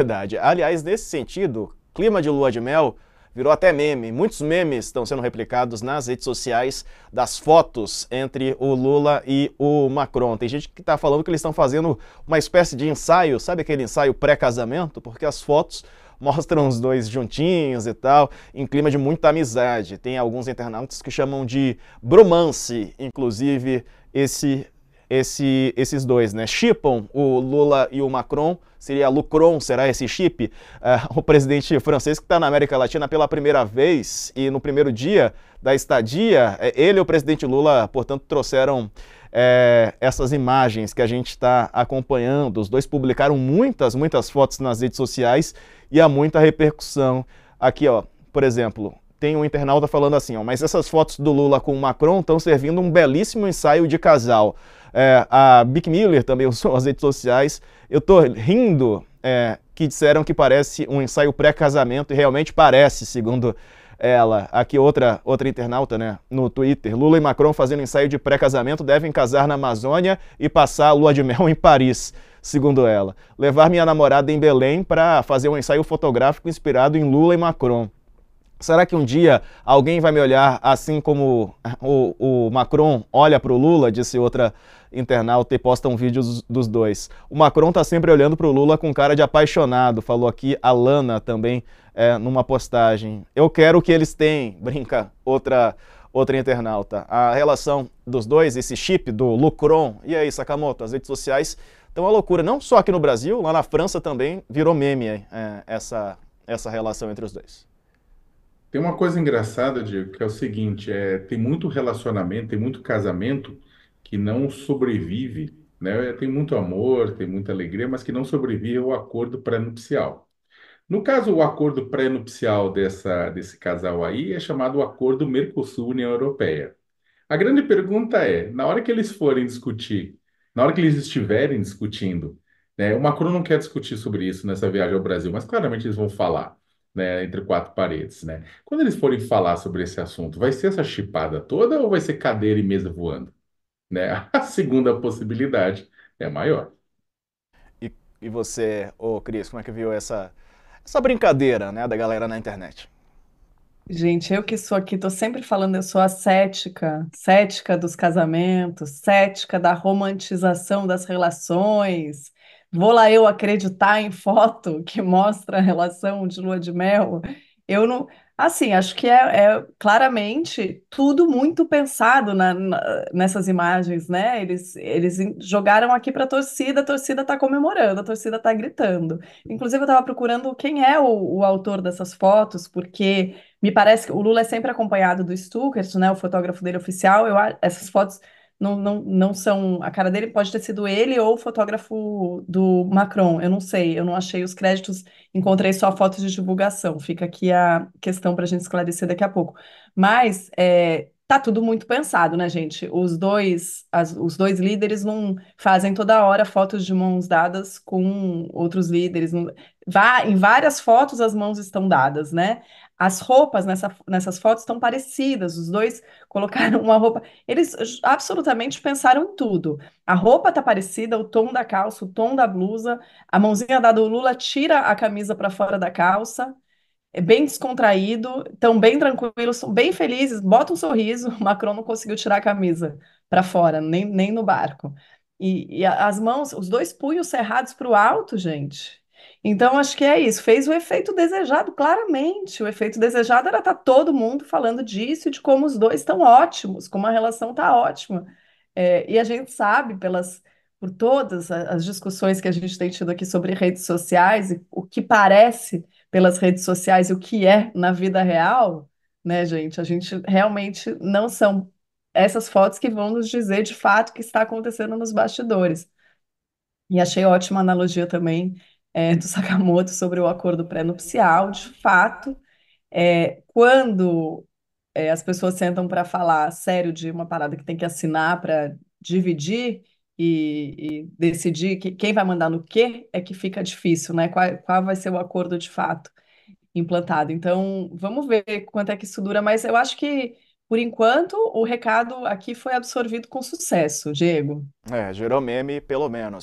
Verdade. Aliás, nesse sentido, clima de lua de mel virou até meme. Muitos memes estão sendo replicados nas redes sociais das fotos entre o Lula e o Macron. Tem gente que está falando que eles estão fazendo uma espécie de ensaio, sabe aquele ensaio pré-casamento? Porque as fotos mostram os dois juntinhos e tal, em clima de muita amizade. Tem alguns internautas que chamam de bromance, inclusive esse esse, esses dois, né? Chipam o Lula e o Macron, seria Lucron, será esse chip? Uh, o presidente francês que está na América Latina pela primeira vez e no primeiro dia da estadia, é, ele e o presidente Lula, portanto, trouxeram é, essas imagens que a gente está acompanhando. Os dois publicaram muitas, muitas fotos nas redes sociais e há muita repercussão. Aqui, ó, por exemplo, tem um internauta falando assim, ó, mas essas fotos do Lula com o Macron estão servindo um belíssimo ensaio de casal é, a Bic Miller também usou as redes sociais. Eu tô rindo é, que disseram que parece um ensaio pré-casamento e realmente parece, segundo ela. Aqui outra, outra internauta, né, no Twitter. Lula e Macron fazendo ensaio de pré-casamento devem casar na Amazônia e passar a lua de mel em Paris, segundo ela. Levar minha namorada em Belém para fazer um ensaio fotográfico inspirado em Lula e Macron. Será que um dia alguém vai me olhar assim como o, o Macron olha para o Lula, disse outra internauta e posta um vídeo dos dois. O Macron está sempre olhando para o Lula com cara de apaixonado, falou aqui a Lana também é, numa postagem. Eu quero o que eles têm, brinca outra, outra internauta. A relação dos dois, esse chip do Lucron, e aí Sakamoto, as redes sociais estão uma loucura, não só aqui no Brasil, lá na França também virou meme é, essa, essa relação entre os dois. Tem uma coisa engraçada, Diego, que é o seguinte, é, tem muito relacionamento, tem muito casamento que não sobrevive, né? Tem muito amor, tem muita alegria, mas que não sobrevive ao acordo pré-nupcial. No caso, o acordo pré-nupcial dessa, desse casal aí é chamado o Acordo Mercosul-União Europeia. A grande pergunta é, na hora que eles forem discutir, na hora que eles estiverem discutindo, né, o Macron não quer discutir sobre isso nessa viagem ao Brasil, mas claramente eles vão falar né, entre quatro paredes, né? Quando eles forem falar sobre esse assunto, vai ser essa chipada toda ou vai ser cadeira e mesa voando? Né? A segunda possibilidade é maior. E, você, ô Cris, como é que viu essa, essa brincadeira né, da galera na internet? Gente, eu que sou aqui, tô sempre falando, eu sou a cética, cética dos casamentos, cética da romantização das relações, vou lá eu acreditar em foto que mostra a relação de lua de mel. Eu não. Assim, acho que é, é claramente tudo muito pensado na, na, nessas imagens, né? Eles, eles jogaram aqui para a torcida, a torcida está comemorando, a torcida está gritando. Inclusive, eu estava procurando quem é o, o, autor dessas fotos, porque me parece que o Lula é sempre acompanhado do Stuckert, né? O fotógrafo dele oficial. Eu, essas fotos não, não, não são. A cara dele pode ter sido ele ou o fotógrafo do Macron, eu não sei, eu não achei os créditos, encontrei só fotos de divulgação. Fica aqui a questão para a gente esclarecer daqui a pouco. Mas é, tá tudo muito pensado, né, gente? Os dois, as, os dois líderes não fazem toda hora fotos de mãos dadas com outros líderes. Não, vá, em várias fotos as mãos estão dadas, né? As roupas nessa, nessas fotos estão parecidas, os dois colocaram uma roupa. Eles absolutamente pensaram tudo. A roupa tá parecida, o tom da calça, o tom da blusa, a mãozinha dada do Lula tira a camisa para fora da calça. É bem descontraído, estão bem tranquilos, são bem felizes, bota um sorriso. O Macron não conseguiu tirar a camisa para fora, nem, nem no barco. E, e as mãos, os dois punhos cerrados para o alto, gente. Então, acho que é isso. Fez o efeito desejado, claramente. O efeito desejado era estar tá todo mundo falando disso e de como os dois estão ótimos, como a relação está ótima. É, e a gente sabe pelas por todas as discussões que a gente tem tido aqui sobre redes sociais e o que parece pelas redes sociais e o que é na vida real, né, gente? A gente realmente não são essas fotos que vão nos dizer de fato o que está acontecendo nos bastidores. E achei ótima analogia também é, do Sakamoto sobre o acordo pré-nupcial. De fato, é, quando é, as pessoas sentam para falar sério de uma parada que tem que assinar para dividir, e, e decidir que quem vai mandar no quê é que fica difícil, né? Qual, qual vai ser o acordo de fato implantado. Então, vamos ver quanto é que isso dura, mas eu acho que por enquanto, o recado aqui foi absorvido com sucesso, Diego. É, gerou meme, pelo menos.